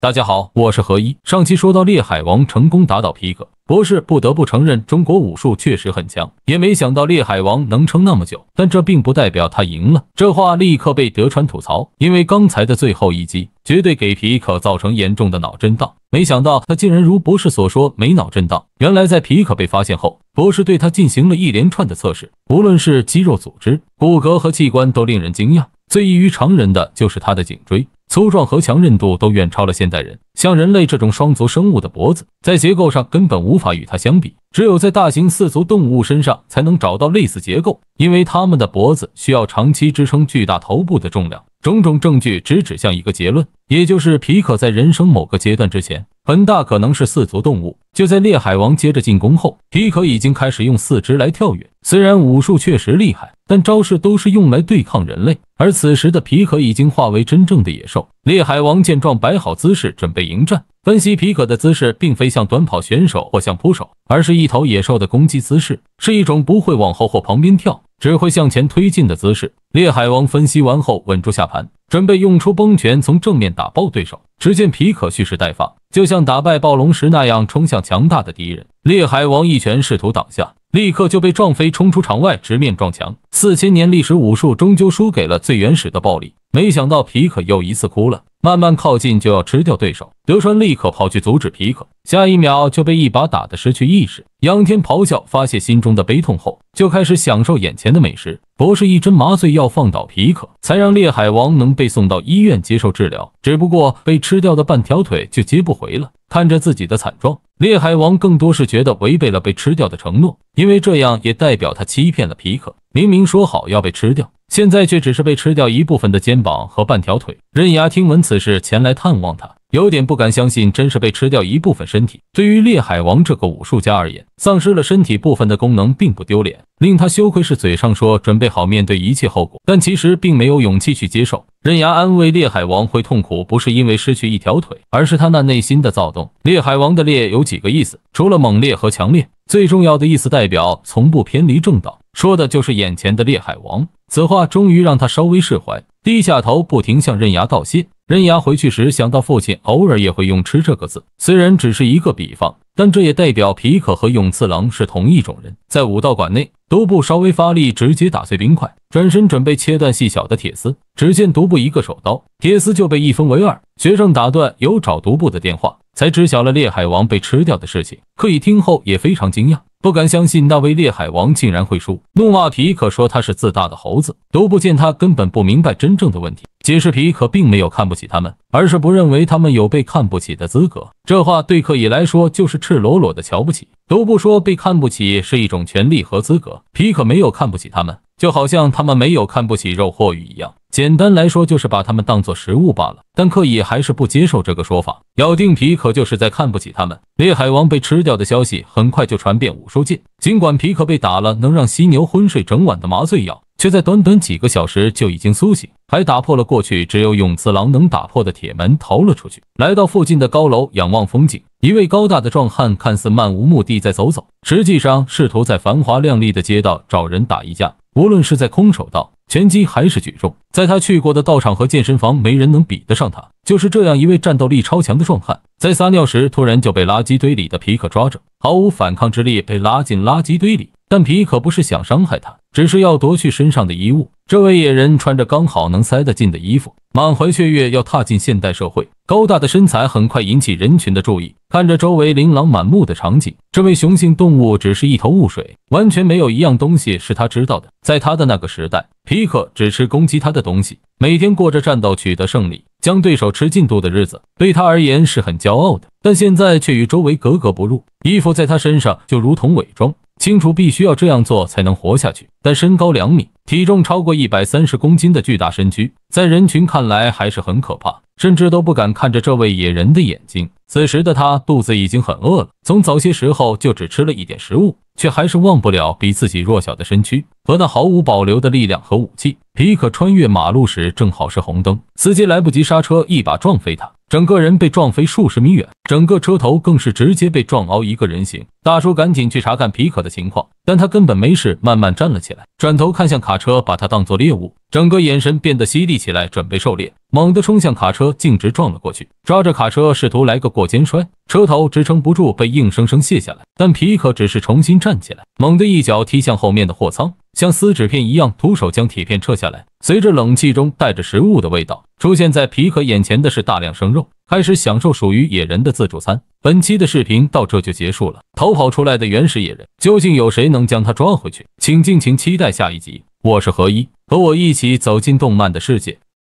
大家好，我是何一。上期说到猎海王成功打倒皮克博士，不得不承认中国武术确实很强，也没想到猎海王能撑那么久。但这并不代表他赢了。这话立刻被德川吐槽，因为刚才的最后一击绝对给皮克造成严重的脑震荡。没想到他竟然如博士所说没脑震荡。原来在皮克被发现后，博士对他进行了一连串的测试，无论是肌肉组织、骨骼和器官都令人惊讶。最异于常人的就是他的颈椎。粗壮和强韧度都远超了现代人，像人类这种双足生物的脖子，在结构上根本无法与它相比。只有在大型四足动物身上才能找到类似结构，因为它们的脖子需要长期支撑巨大头部的重量。种种证据直指向一个结论，也就是皮可在人生某个阶段之前。很大可能是四足动物。就在猎海王接着进攻后，皮可已经开始用四肢来跳跃。虽然武术确实厉害，但招式都是用来对抗人类。而此时的皮可已经化为真正的野兽。猎海王见状，摆好姿势准备迎战。分析皮可的姿势，并非像短跑选手或像扑手。而是一头野兽的攻击姿势，是一种不会往后或旁边跳，只会向前推进的姿势。猎海王分析完后，稳住下盘，准备用出崩拳从正面打爆对手。只见皮可蓄势待发，就像打败暴龙时那样冲向强大的敌人。猎海王一拳试图挡下，立刻就被撞飞，冲出场外，直面撞墙。四千年历史武术终究输给了最原始的暴力。没想到皮可又一次哭了，慢慢靠近就要吃掉对手，德川立刻跑去阻止皮可，下一秒就被一把打的失去意识，仰天咆哮发泄心中的悲痛后，就开始享受眼前的美食。博士一针麻醉药放倒皮可，才让烈海王能被送到医院接受治疗，只不过被吃掉的半条腿就接不回了。看着自己的惨状，裂海王更多是觉得违背了被吃掉的承诺，因为这样也代表他欺骗了皮可，明明说好要被吃掉。现在却只是被吃掉一部分的肩膀和半条腿。刃牙听闻此事前来探望他，有点不敢相信，真是被吃掉一部分身体。对于猎海王这个武术家而言，丧失了身体部分的功能并不丢脸。令他羞愧是嘴上说准备好面对一切后果，但其实并没有勇气去接受。刃牙安慰猎海王，会痛苦不是因为失去一条腿，而是他那内心的躁动。猎海王的“猎”有几个意思，除了猛烈和强烈。最重要的意思代表从不偏离正道，说的就是眼前的烈海王。此话终于让他稍微释怀，低下头不停向刃牙道谢。刃牙回去时想到父亲偶尔也会用“吃”这个字，虽然只是一个比方，但这也代表皮可和永次郎是同一种人。在武道馆内，独步稍微发力，直接打碎冰块，转身准备切断细小的铁丝。只见独步一个手刀，铁丝就被一分为二。学生打断，有找独步的电话。才知晓了猎海王被吃掉的事情，克以听后也非常惊讶，不敢相信那位猎海王竟然会输，怒骂皮可说他是自大的猴子，都不见他根本不明白真正的问题。解释皮可并没有看不起他们，而是不认为他们有被看不起的资格。这话对克以来说就是赤裸裸的瞧不起，都不说被看不起是一种权利和资格。皮可没有看不起他们。就好像他们没有看不起肉或鱼一样，简单来说就是把他们当做食物罢了。但克意还是不接受这个说法，咬定皮可就是在看不起他们。猎海王被吃掉的消息很快就传遍武术界，尽管皮可被打了能让犀牛昏睡整晚的麻醉药，却在短短几个小时就已经苏醒，还打破了过去只有永次郎能打破的铁门逃了出去，来到附近的高楼仰望风景。一位高大的壮汉看似漫无目的在走走，实际上试图在繁华亮丽的街道找人打一架。无论是在空手道、拳击还是举重，在他去过的道场和健身房，没人能比得上他。就是这样一位战斗力超强的壮汉，在撒尿时突然就被垃圾堆里的皮克抓着，毫无反抗之力，被拉进垃圾堆里。但皮克不是想伤害他。只是要夺去身上的衣物。这位野人穿着刚好能塞得进的衣服，满怀雀跃要踏进现代社会。高大的身材很快引起人群的注意。看着周围琳琅满目的场景，这位雄性动物只是一头雾水，完全没有一样东西是他知道的。在他的那个时代，皮克只吃攻击他的东西，每天过着战斗取得胜利，将对手吃进度的日子，对他而言是很骄傲的。但现在却与周围格格不入，衣服在他身上就如同伪装。清楚必须要这样做才能活下去，但身高两米、体重超过一百三十公斤的巨大身躯，在人群看来还是很可怕，甚至都不敢看着这位野人的眼睛。此时的他肚子已经很饿了，从早些时候就只吃了一点食物，却还是忘不了比自己弱小的身躯。和那毫无保留的力量和武器，皮可穿越马路时正好是红灯，司机来不及刹车，一把撞飞他，整个人被撞飞数十米远，整个车头更是直接被撞凹一个人形。大叔赶紧去查看皮可的情况，但他根本没事，慢慢站了起来，转头看向卡车，把他当做猎物，整个眼神变得犀利起来，准备狩猎。猛地冲向卡车，径直撞了过去，抓着卡车试图来个过肩摔，车头支撑不住，被硬生生卸下来。但皮可只是重新站起来，猛地一脚踢向后面的货舱，像撕纸片一样，徒手将铁片撤下来。随着冷气中带着食物的味道，出现在皮可眼前的是大量生肉，开始享受属于野人的自助餐。本期的视频到这就结束了。逃跑出来的原始野人究竟有谁能将他抓回去？请尽情期待下一集。我是何一，和我一起走进动漫的世界。